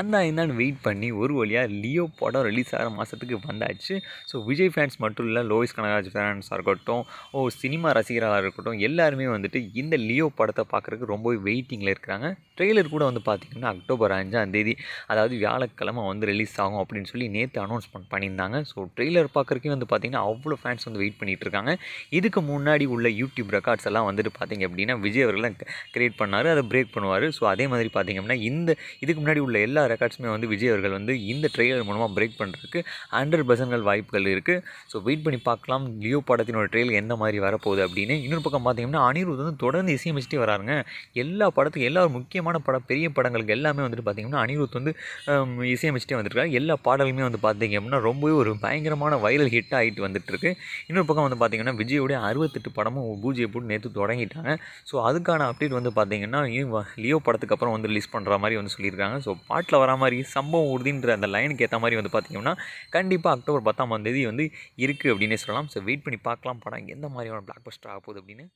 அந்த இந்தான்னு வெயிட் பண்ணி ஒரு வழியாக லியோ படம் ரிலீஸ் ஆகிற மாதத்துக்கு வந்தாச்சு ஸோ விஜய் ஃபேன்ஸ் மட்டும் இல்லை லோயிஸ் கனகராஜ் ஃபேன்ஸாக இருக்கட்டும் ஓ சினிமா ரசிகராக இருக்கட்டும் எல்லாருமே வந்துட்டு இந்த லியோ படத்தை பார்க்குறதுக்கு ரொம்பவே வெயிட்டிங்கில் இருக்கிறாங்க ட்ரெய்லர் கூட வந்து பார்த்திங்கன்னா அக்டோபர் அஞ்சாம் தேதி அதாவது வியாழக்கிழமை வந்து ரிலீஸ் ஆகும் அப்படின்னு சொல்லி நேற்று அனௌன்ஸ்மெண்ட் பண்ணியிருந்தாங்க ஸோ ட்ரெய்லர் பார்க்குறக்கே வந்து பார்த்திங்கன்னா அவ்வளோ ஃபேன்ஸ் வந்து வெயிட் பண்ணிகிட்டு இருக்காங்க இதுக்கு முன்னாடி உள்ள யூடியூப் ரெக்கார்ட்ஸ் எல்லாம் வந்துட்டு பார்த்திங்க அப்படின்னா விஜய் அவர்கள் கிரியேட் பண்ணார் அதை பிரேக் பண்ணுவார் ஸோ அதே மாதிரி பார்த்திங்க அப்படின்னா இந்த இதுக்கு முன்னாடி உள்ள எல்லா எல்லா ரெக்கார்ட்ஸுமே வந்து விஜய் அவர்கள் வந்து இந்த ட்ரெய்லர் மூலமாக பிரேக் பண்ணுறதுக்கு ஹண்ட்ரட் பர்சன்ட்கள் வாய்ப்புகள் இருக்குது ஸோ வெயிட் பண்ணி பார்க்கலாம் லியோ படத்தினோட ட்ரெயில் எந்த மாதிரி வரப்போகுது அப்படின்னு இன்னொரு பக்கம் பார்த்தீங்கன்னா அனிருத் வந்து தொடர்ந்து இசையமைச்சிட்டே வராருங்க எல்லா படத்துக்கும் எல்லா முக்கியமான படம் பெரிய படங்களுக்கு எல்லாமே வந்துட்டு பார்த்திங்கன்னா அனிருத் வந்து இசையமைச்சிட்டே வந்துருக்காரு எல்லா பாடலுமே வந்து பார்த்திங்க அப்படின்னா ரொம்பவே ஒரு பயங்கரமான வைரல் ஹிட் ஆகிட்டு வந்துட்டுருக்கு இன்னொரு பக்கம் வந்து பார்த்தீங்கன்னா விஜயோடைய அறுபத்தெட்டு படமும் பூஜையை போட்டு நேற்று தொடங்கிட்டாங்க ஸோ அதுக்கான அப்டேட் வந்து பார்த்தீங்கன்னா லியோ படத்துக்கு அப்புறம் வந்து ரிலீஸ் பண்ணுற மாதிரி வந்து சொல்லியிருக்காங்க ஸோ பாட்டில் ஷார்ட்ஸில் வர மாதிரி சம்பவம் உறுதின்ற அந்த லைனுக்கு ஏற்ற மாதிரி வந்து பார்த்திங்கன்னா கண்டிப்பாக அக்டோபர் பத்தாம் தேதி வந்து இருக்குது அப்படின்னே சொல்லலாம் ஸோ வெயிட் பண்ணி பார்க்கலாம் படம் எந்த மாதிரியான பிளாக் பஸ்டர் ஆக போகுது அப்படின்னு